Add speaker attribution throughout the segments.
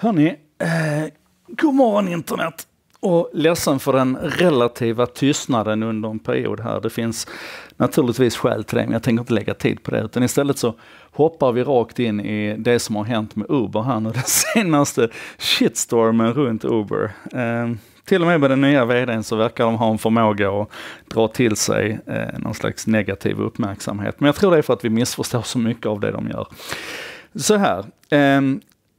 Speaker 1: Hörni, eh, god morgon internet! Och ledsen för den relativa tystnaden under en period här. Det finns naturligtvis skäl till det, men jag tänker inte lägga tid på det. Utan istället så hoppar vi rakt in i det som har hänt med Uber här nu. Den senaste shitstormen runt Uber. Eh, till och med med den nya vdn så verkar de ha en förmåga att dra till sig eh, någon slags negativ uppmärksamhet. Men jag tror det är för att vi missförstår så mycket av det de gör. Så här, eh,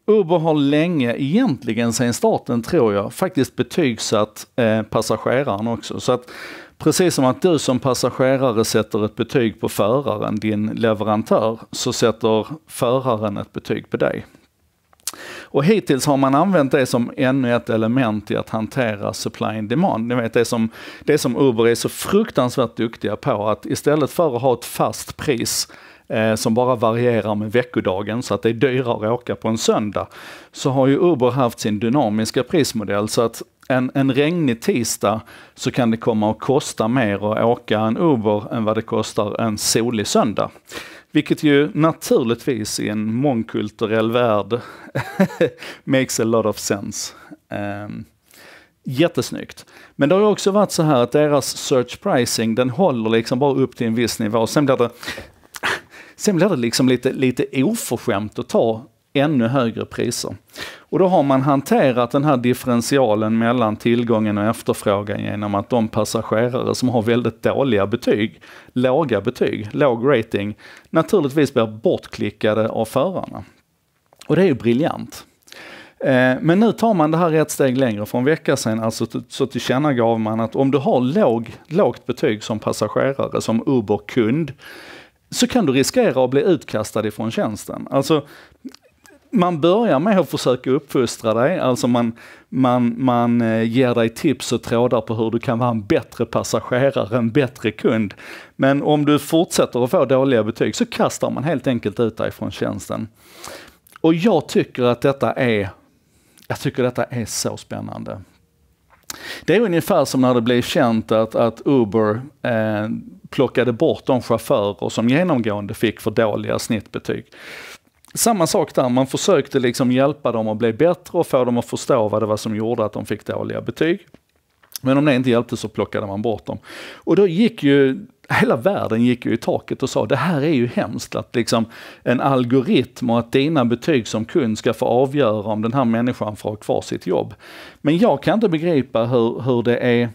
Speaker 1: Uber har länge, egentligen sedan starten tror jag, faktiskt betygsatt eh, passageraren också. Så att precis som att du som passagerare sätter ett betyg på föraren, din leverantör, så sätter föraren ett betyg på dig. Och hittills har man använt det som ännu ett element i att hantera supply and demand. Ni vet det som, det som Uber är så fruktansvärt duktiga på, att istället för att ha ett fast pris eh, som bara varierar med veckodagen så att det är dyrare att åka på en söndag, så har ju Uber haft sin dynamiska prismodell så att en, en regnig tisdag så kan det komma att kosta mer att åka en Uber än vad det kostar en solig söndag. Vilket ju naturligtvis i en mångkulturell värld makes a lot of sense. Um, jättesnyggt. Men det har ju också varit så här att deras search pricing den håller liksom bara upp till en viss nivå. Sen blir det Sen blir det liksom lite, lite oförskämt att ta ännu högre priser. Och då har man hanterat den här differentialen mellan tillgången och efterfrågan genom att de passagerare som har väldigt dåliga betyg, låga betyg, låg rating, naturligtvis blir bortklickade av förarna. Och det är ju briljant. Eh, men nu tar man det här ett steg längre. För en vecka sedan alltså, så tillkännagav man att om du har låg, lågt betyg som passagerare, som Uber-kund, så kan du riskera att bli utkastad ifrån tjänsten. Alltså, man börjar med att försöka uppfostra dig, alltså man, man, man eh, ger dig tips och trådar på hur du kan vara en bättre passagerare, en bättre kund. Men om du fortsätter att få dåliga betyg så kastar man helt enkelt ut dig från tjänsten. Och jag tycker att detta är, jag tycker detta är så spännande. Det är ungefär som när det blev känt att, att Uber eh, plockade bort de chaufförer som genomgående fick för dåliga snittbetyg. Samma sak där, man försökte liksom hjälpa dem att bli bättre och få dem att förstå vad det var som gjorde att de fick dåliga betyg. Men om det inte hjälpte så plockade man bort dem. Och då gick ju hela världen gick ju i taket och sa det här är ju hemskt att liksom en algoritm och att dina betyg som kund ska få avgöra om den här människan får ha kvar sitt jobb. Men jag kan inte begripa hur, hur det är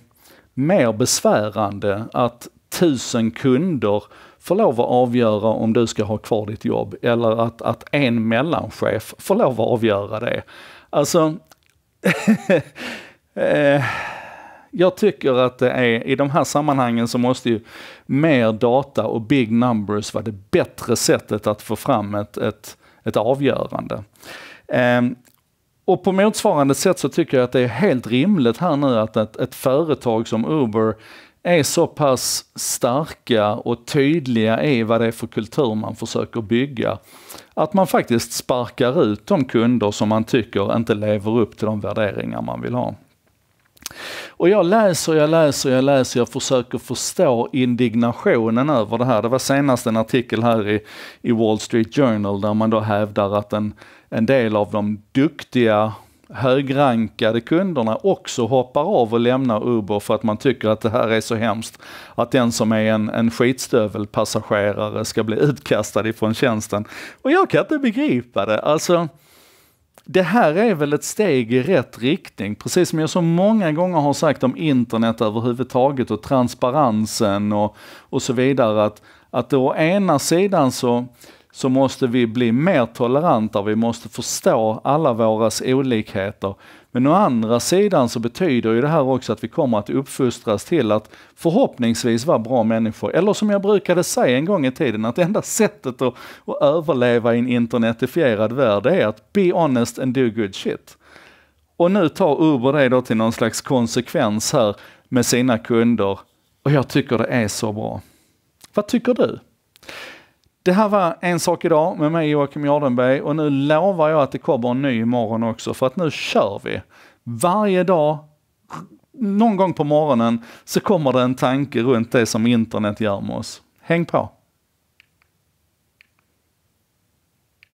Speaker 1: mer besvärande att tusen kunder får lov att avgöra om du ska ha kvar ditt jobb eller att, att en mellanchef får lov att avgöra det. Alltså, eh, jag tycker att det är, i de här sammanhangen så måste ju mer data och big numbers vara det bättre sättet att få fram ett, ett, ett avgörande. Um, och på motsvarande sätt så tycker jag att det är helt rimligt här nu att ett, ett, företag som Uber är så pass starka och tydliga i vad det är för kultur man försöker bygga. Att man faktiskt sparkar ut de kunder som man tycker inte lever upp till de värderingar man vill ha. Och jag läser, jag läser, jag läser, jag försöker förstå indignationen över det här. Det var senast en artikel här i, i Wall Street Journal där man då hävdar att en, en del av de duktiga högrankade kunderna också hoppar av och lämnar Uber för att man tycker att det här är så hemskt. Att den som är en, en skitstövelpassagerare ska bli utkastad ifrån tjänsten. Och jag kan inte begripa det. Alltså, det här är väl ett steg i rätt riktning, precis som jag så många gånger har sagt om internet överhuvudtaget och transparensen och, och så vidare. Att, att å ena sidan så, så måste vi bli mer toleranta, vi måste förstå alla våras olikheter. Men å andra sidan så betyder ju det här också att vi kommer att uppfostras till att förhoppningsvis vara bra människor. Eller som jag brukade säga en gång i tiden, att det enda sättet att, att överleva i en internetifierad värld är att be honest and do good shit. Och nu tar Uber det då till någon slags konsekvens här med sina kunder. Och jag tycker det är så bra. Vad tycker du? Det här var En sak idag med mig Joakim Jardenberg och nu lovar jag att det kommer en ny imorgon också för att nu kör vi. Varje dag, någon gång på morgonen, så kommer det en tanke runt det som internet gör med oss. Häng på!